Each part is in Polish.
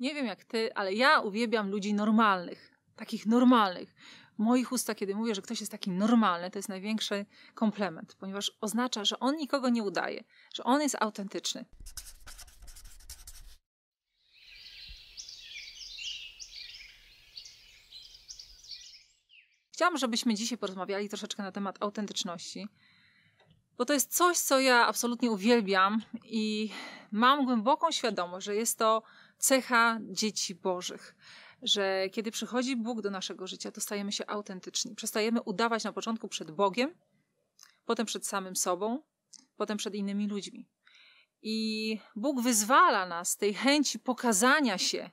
Nie wiem jak ty, ale ja uwielbiam ludzi normalnych, takich normalnych. W moich usta, kiedy mówię, że ktoś jest taki normalny, to jest największy komplement, ponieważ oznacza, że on nikogo nie udaje, że on jest autentyczny. Chciałam, żebyśmy dzisiaj porozmawiali troszeczkę na temat autentyczności, bo to jest coś, co ja absolutnie uwielbiam i mam głęboką świadomość, że jest to cecha dzieci Bożych że kiedy przychodzi Bóg do naszego życia, to stajemy się autentyczni. Przestajemy udawać na początku przed Bogiem, potem przed samym sobą, potem przed innymi ludźmi. I Bóg wyzwala nas z tej chęci pokazania się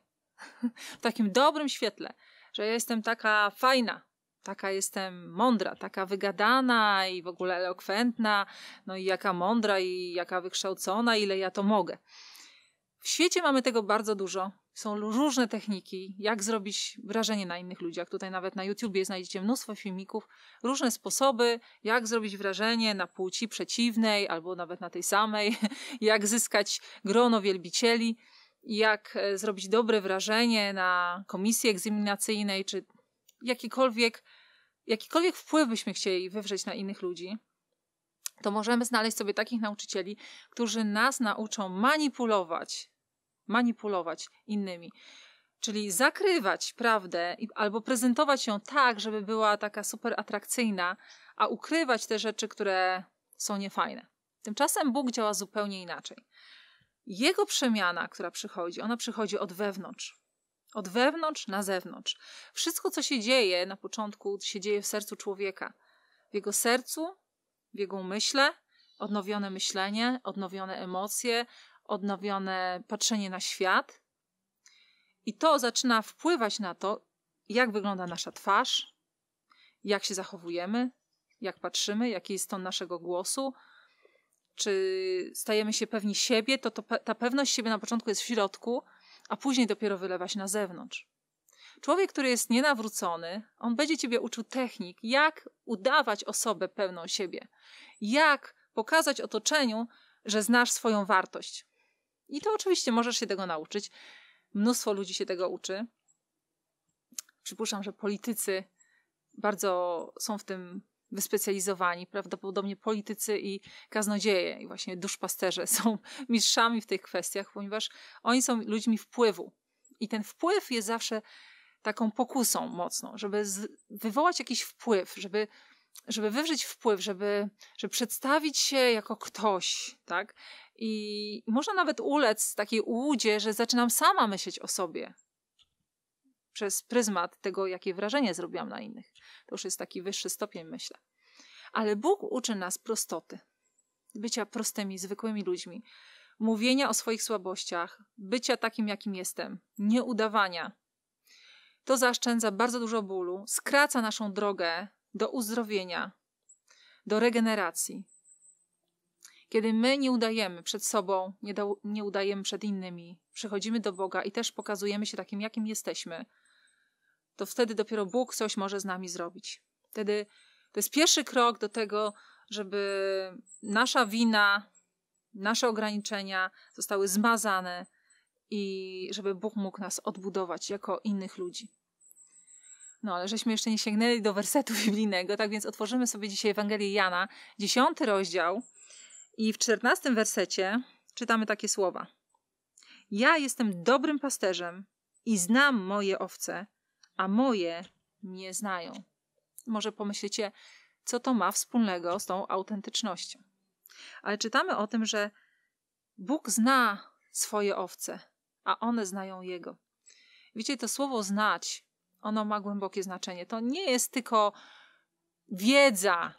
w takim dobrym świetle, że ja jestem taka fajna, Taka jestem mądra, taka wygadana i w ogóle elokwentna, no i jaka mądra i jaka wykształcona, ile ja to mogę. W świecie mamy tego bardzo dużo. Są różne techniki, jak zrobić wrażenie na innych ludziach. Tutaj nawet na YouTubie znajdziecie mnóstwo filmików, różne sposoby, jak zrobić wrażenie na płci przeciwnej albo nawet na tej samej, jak zyskać grono wielbicieli, jak e, zrobić dobre wrażenie na komisji egzaminacyjnej czy jakikolwiek jakikolwiek wpływ byśmy chcieli wywrzeć na innych ludzi, to możemy znaleźć sobie takich nauczycieli, którzy nas nauczą manipulować, manipulować innymi. Czyli zakrywać prawdę albo prezentować ją tak, żeby była taka super atrakcyjna, a ukrywać te rzeczy, które są niefajne. Tymczasem Bóg działa zupełnie inaczej. Jego przemiana, która przychodzi, ona przychodzi od wewnątrz. Od wewnątrz na zewnątrz. Wszystko, co się dzieje na początku, się dzieje w sercu człowieka. W jego sercu, w jego myśle, odnowione myślenie, odnowione emocje, odnowione patrzenie na świat. I to zaczyna wpływać na to, jak wygląda nasza twarz, jak się zachowujemy, jak patrzymy, jaki jest ton naszego głosu, czy stajemy się pewni siebie, to, to ta pewność siebie na początku jest w środku, a później dopiero wylewać na zewnątrz. Człowiek, który jest nienawrócony, on będzie ciebie uczył technik, jak udawać osobę pełną siebie, jak pokazać otoczeniu, że znasz swoją wartość. I to oczywiście możesz się tego nauczyć. Mnóstwo ludzi się tego uczy. Przypuszczam, że politycy bardzo są w tym wyspecjalizowani, prawdopodobnie politycy i kaznodzieje i właśnie duszpasterze są mistrzami w tych kwestiach, ponieważ oni są ludźmi wpływu. I ten wpływ jest zawsze taką pokusą mocną, żeby wywołać jakiś wpływ, żeby, żeby wywrzeć wpływ, żeby, żeby przedstawić się jako ktoś, tak? I można nawet ulec takiej ułudzie, że zaczynam sama myśleć o sobie, przez pryzmat tego, jakie wrażenie zrobiłam na innych. To już jest taki wyższy stopień, myślę. Ale Bóg uczy nas prostoty, bycia prostymi, zwykłymi ludźmi, mówienia o swoich słabościach, bycia takim, jakim jestem, nieudawania. To zaszczędza bardzo dużo bólu, skraca naszą drogę do uzdrowienia, do regeneracji. Kiedy my nie udajemy przed sobą, nie, nie udajemy przed innymi, przychodzimy do Boga i też pokazujemy się takim, jakim jesteśmy, to wtedy dopiero Bóg coś może z nami zrobić. Wtedy to jest pierwszy krok do tego, żeby nasza wina, nasze ograniczenia zostały zmazane i żeby Bóg mógł nas odbudować jako innych ludzi. No, ale żeśmy jeszcze nie sięgnęli do wersetu biblijnego, tak więc otworzymy sobie dzisiaj Ewangelię Jana, dziesiąty rozdział i w czternastym wersecie czytamy takie słowa. Ja jestem dobrym pasterzem i znam moje owce a moje nie znają. Może pomyślicie, co to ma wspólnego z tą autentycznością. Ale czytamy o tym, że Bóg zna swoje owce, a one znają Jego. Widzicie, to słowo znać, ono ma głębokie znaczenie. To nie jest tylko wiedza,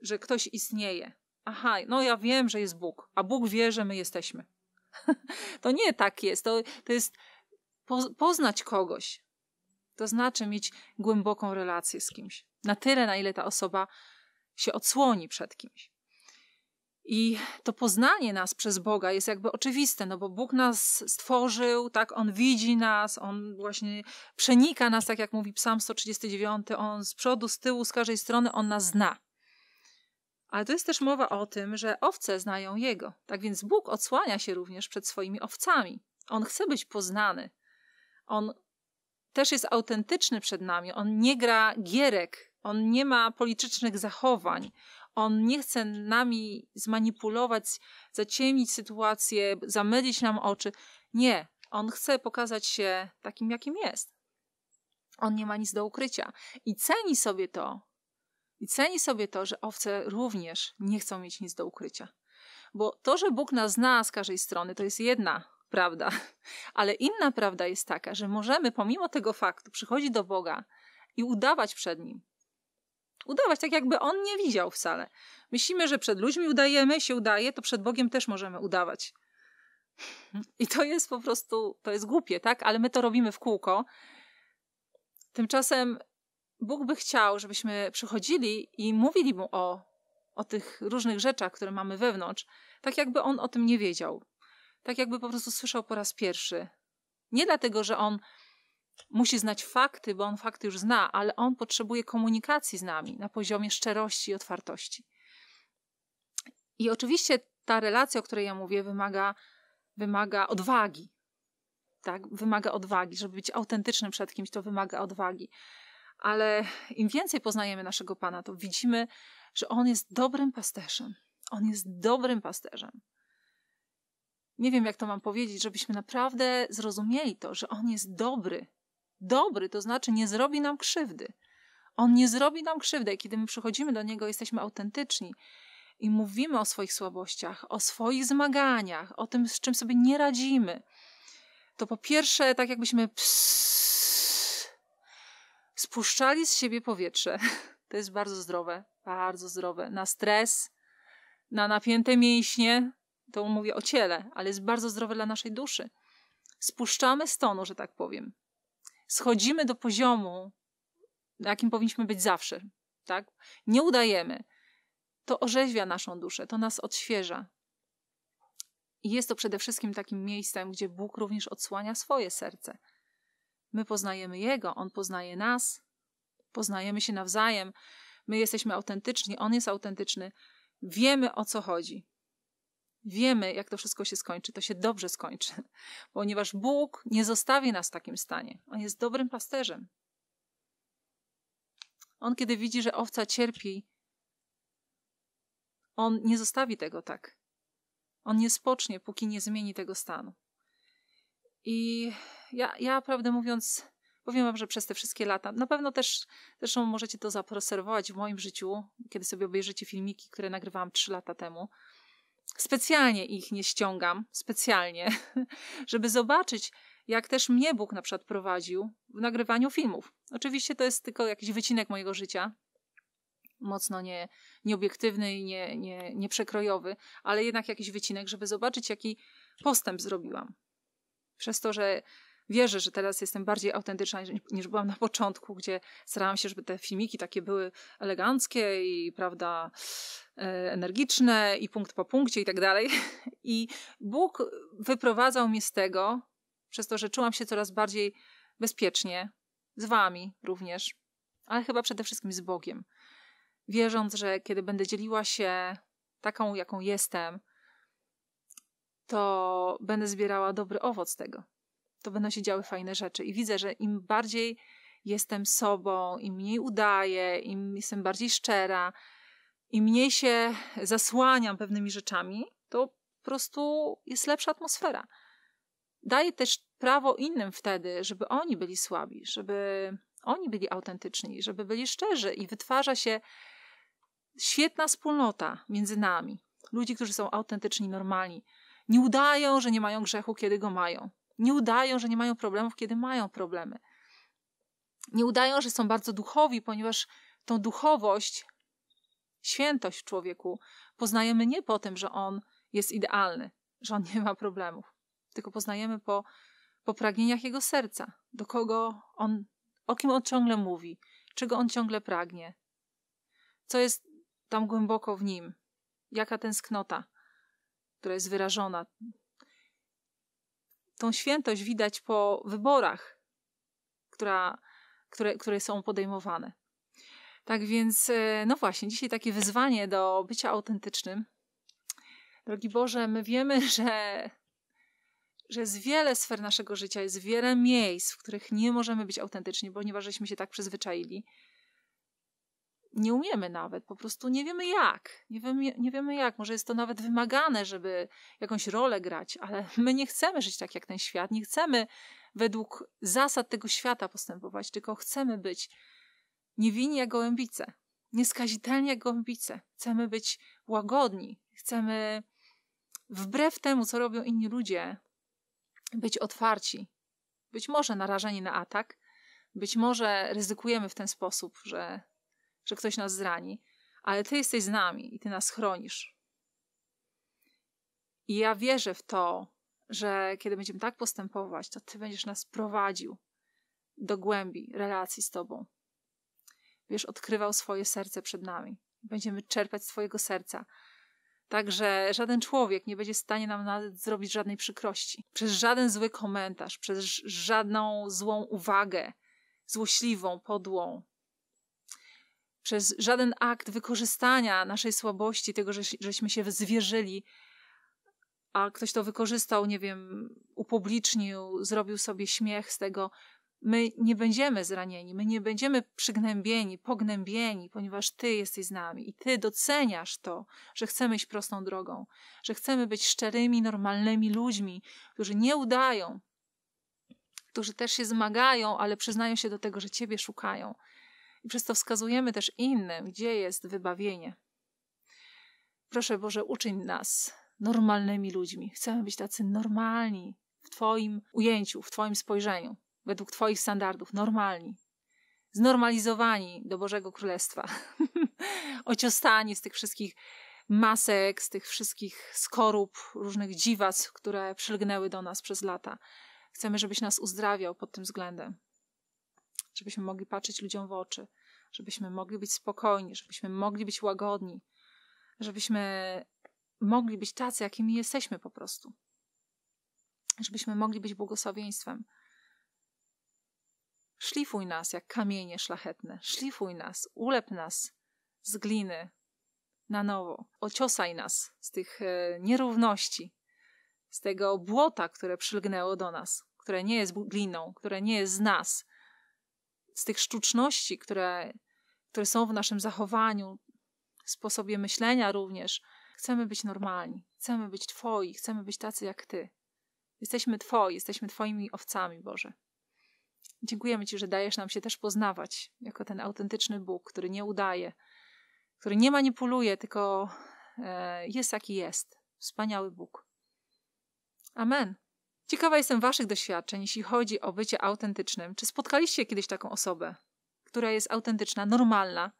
że ktoś istnieje. Aha, no ja wiem, że jest Bóg, a Bóg wie, że my jesteśmy. to nie tak jest. To, to jest poznać kogoś, to znaczy mieć głęboką relację z kimś. Na tyle, na ile ta osoba się odsłoni przed kimś. I to poznanie nas przez Boga jest jakby oczywiste, no bo Bóg nas stworzył, tak, On widzi nas, On właśnie przenika nas, tak jak mówi Psalm 139, On z przodu, z tyłu, z każdej strony, On nas zna. Ale to jest też mowa o tym, że owce znają Jego. Tak więc Bóg odsłania się również przed swoimi owcami. On chce być poznany. On też jest autentyczny przed nami. On nie gra gierek, on nie ma politycznych zachowań. On nie chce nami zmanipulować, zaciemnić sytuację, zamylić nam oczy. Nie, on chce pokazać się takim, jakim jest. On nie ma nic do ukrycia i ceni sobie to. I ceni sobie to, że owce również nie chcą mieć nic do ukrycia. Bo to, że Bóg nas zna z każdej strony, to jest jedna prawda. Ale inna prawda jest taka, że możemy pomimo tego faktu przychodzić do Boga i udawać przed Nim. Udawać tak, jakby On nie widział wcale. Myślimy, że przed ludźmi udajemy, się udaje, to przed Bogiem też możemy udawać. I to jest po prostu, to jest głupie, tak? Ale my to robimy w kółko. Tymczasem Bóg by chciał, żebyśmy przychodzili i mówili Mu o, o tych różnych rzeczach, które mamy wewnątrz, tak jakby On o tym nie wiedział tak jakby po prostu słyszał po raz pierwszy. Nie dlatego, że on musi znać fakty, bo on fakty już zna, ale on potrzebuje komunikacji z nami na poziomie szczerości i otwartości. I oczywiście ta relacja, o której ja mówię, wymaga, wymaga odwagi. Tak? Wymaga odwagi. Żeby być autentycznym przed kimś, to wymaga odwagi. Ale im więcej poznajemy naszego Pana, to widzimy, że On jest dobrym pasterzem. On jest dobrym pasterzem nie wiem jak to mam powiedzieć, żebyśmy naprawdę zrozumieli to, że On jest dobry. Dobry, to znaczy nie zrobi nam krzywdy. On nie zrobi nam krzywdy, i kiedy my przychodzimy do Niego, jesteśmy autentyczni i mówimy o swoich słabościach, o swoich zmaganiach, o tym, z czym sobie nie radzimy. To po pierwsze, tak jakbyśmy spuszczali z siebie powietrze. To jest bardzo zdrowe, bardzo zdrowe. Na stres, na napięte mięśnie, to mówię o ciele, ale jest bardzo zdrowe dla naszej duszy. Spuszczamy z że tak powiem. Schodzimy do poziomu, na jakim powinniśmy być zawsze. Tak? Nie udajemy. To orzeźwia naszą duszę, to nas odświeża. I jest to przede wszystkim takim miejscem, gdzie Bóg również odsłania swoje serce. My poznajemy Jego, On poznaje nas, poznajemy się nawzajem, my jesteśmy autentyczni, On jest autentyczny, wiemy o co chodzi wiemy, jak to wszystko się skończy, to się dobrze skończy, ponieważ Bóg nie zostawi nas w takim stanie. On jest dobrym pasterzem. On, kiedy widzi, że owca cierpi, on nie zostawi tego tak. On nie spocznie, póki nie zmieni tego stanu. I ja, ja prawdę mówiąc, powiem Wam, że przez te wszystkie lata, na pewno też, zresztą możecie to zaproserwować w moim życiu, kiedy sobie obejrzycie filmiki, które nagrywałam 3 lata temu, Specjalnie ich nie ściągam, specjalnie, żeby zobaczyć, jak też mnie Bóg na przykład prowadził w nagrywaniu filmów. Oczywiście to jest tylko jakiś wycinek mojego życia, mocno nie, nieobiektywny i nie, nie, nieprzekrojowy, ale jednak jakiś wycinek, żeby zobaczyć, jaki postęp zrobiłam. Przez to, że wierzę, że teraz jestem bardziej autentyczna niż, niż byłam na początku, gdzie starałam się, żeby te filmiki takie były eleganckie i prawda e, energiczne i punkt po punkcie i tak dalej. I Bóg wyprowadzał mnie z tego, przez to, że czułam się coraz bardziej bezpiecznie, z Wami również, ale chyba przede wszystkim z Bogiem. Wierząc, że kiedy będę dzieliła się taką, jaką jestem, to będę zbierała dobry owoc tego to będą się działy fajne rzeczy. I widzę, że im bardziej jestem sobą, im mniej udaję, im jestem bardziej szczera, im mniej się zasłaniam pewnymi rzeczami, to po prostu jest lepsza atmosfera. Daję też prawo innym wtedy, żeby oni byli słabi, żeby oni byli autentyczni, żeby byli szczerzy i wytwarza się świetna wspólnota między nami. Ludzi, którzy są autentyczni, normalni. Nie udają, że nie mają grzechu, kiedy go mają. Nie udają, że nie mają problemów, kiedy mają problemy. Nie udają, że są bardzo duchowi, ponieważ tą duchowość, świętość w człowieku poznajemy nie po tym, że on jest idealny, że on nie ma problemów, tylko poznajemy po, po pragnieniach jego serca, do kogo on, o kim on ciągle mówi, czego on ciągle pragnie, co jest tam głęboko w nim, jaka tęsknota, która jest wyrażona tą świętość widać po wyborach, która, które, które są podejmowane. Tak więc, e, no właśnie, dzisiaj takie wyzwanie do bycia autentycznym. Drogi Boże, my wiemy, że, że jest wiele sfer naszego życia, jest wiele miejsc, w których nie możemy być autentyczni, ponieważ żeśmy się tak przyzwyczaili nie umiemy nawet, po prostu nie wiemy jak. Nie wiemy, nie wiemy jak, może jest to nawet wymagane, żeby jakąś rolę grać, ale my nie chcemy żyć tak jak ten świat, nie chcemy według zasad tego świata postępować, tylko chcemy być niewinni jak gołębice, nieskazitelni jak gołębice. Chcemy być łagodni, chcemy wbrew temu, co robią inni ludzie, być otwarci. Być może narażeni na atak, być może ryzykujemy w ten sposób, że że ktoś nas zrani, ale Ty jesteś z nami i Ty nas chronisz. I ja wierzę w to, że kiedy będziemy tak postępować, to Ty będziesz nas prowadził do głębi relacji z Tobą. Wiesz, odkrywał swoje serce przed nami. Będziemy czerpać z Twojego serca. Także żaden człowiek nie będzie w stanie nam nawet zrobić żadnej przykrości. Przez żaden zły komentarz, przez żadną złą uwagę, złośliwą, podłą, przez żaden akt wykorzystania naszej słabości, tego, że, żeśmy się zwierzyli, a ktoś to wykorzystał, nie wiem, upublicznił, zrobił sobie śmiech z tego. My nie będziemy zranieni, my nie będziemy przygnębieni, pognębieni, ponieważ Ty jesteś z nami i Ty doceniasz to, że chcemy iść prostą drogą, że chcemy być szczerymi, normalnymi ludźmi, którzy nie udają, którzy też się zmagają, ale przyznają się do tego, że Ciebie szukają i przez to wskazujemy też innym, gdzie jest wybawienie. Proszę Boże, uczyń nas normalnymi ludźmi. Chcemy być tacy normalni w Twoim ujęciu, w Twoim spojrzeniu, według Twoich standardów, normalni, znormalizowani do Bożego Królestwa, ociostani z tych wszystkich masek, z tych wszystkich skorup, różnych dziwac, które przylgnęły do nas przez lata. Chcemy, żebyś nas uzdrawiał pod tym względem żebyśmy mogli patrzeć ludziom w oczy, żebyśmy mogli być spokojni, żebyśmy mogli być łagodni, żebyśmy mogli być tacy, jakimi jesteśmy po prostu, żebyśmy mogli być błogosławieństwem. Szlifuj nas jak kamienie szlachetne, szlifuj nas, ulep nas z gliny na nowo, ociosaj nas z tych e, nierówności, z tego błota, które przylgnęło do nas, które nie jest gliną, które nie jest z nas, z tych sztuczności, które, które są w naszym zachowaniu, sposobie myślenia również, chcemy być normalni, chcemy być Twoi, chcemy być tacy jak Ty. Jesteśmy Twoi, jesteśmy Twoimi owcami, Boże. Dziękujemy Ci, że dajesz nam się też poznawać jako ten autentyczny Bóg, który nie udaje, który nie manipuluje, tylko e, jest jaki jest. Wspaniały Bóg. Amen. Ciekawa jestem Waszych doświadczeń, jeśli chodzi o bycie autentycznym. Czy spotkaliście kiedyś taką osobę, która jest autentyczna, normalna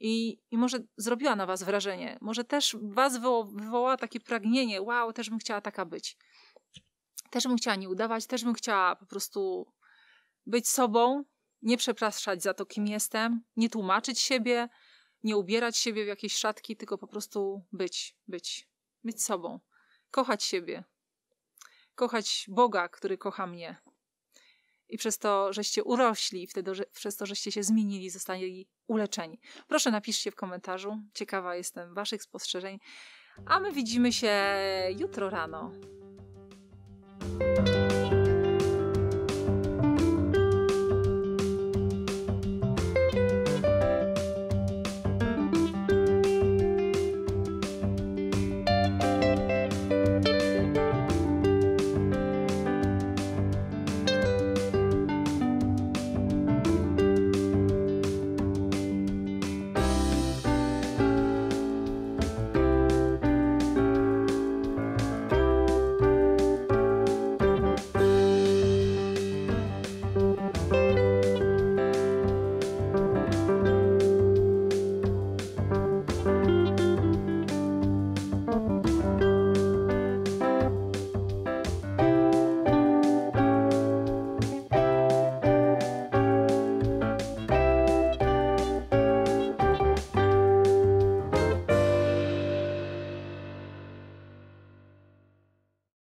i, i może zrobiła na Was wrażenie? Może też Was wywo wywołała takie pragnienie: wow, też bym chciała taka być. Też bym chciała nie udawać, też bym chciała po prostu być sobą, nie przepraszać za to, kim jestem, nie tłumaczyć siebie, nie ubierać siebie w jakieś szatki, tylko po prostu być, być, być sobą, kochać siebie, kochać Boga, który kocha mnie. I przez to, żeście urośli, wtedy, że, przez to, żeście się zmienili, zostali uleczeni. Proszę, napiszcie w komentarzu. Ciekawa jestem Waszych spostrzeżeń. A my widzimy się jutro rano.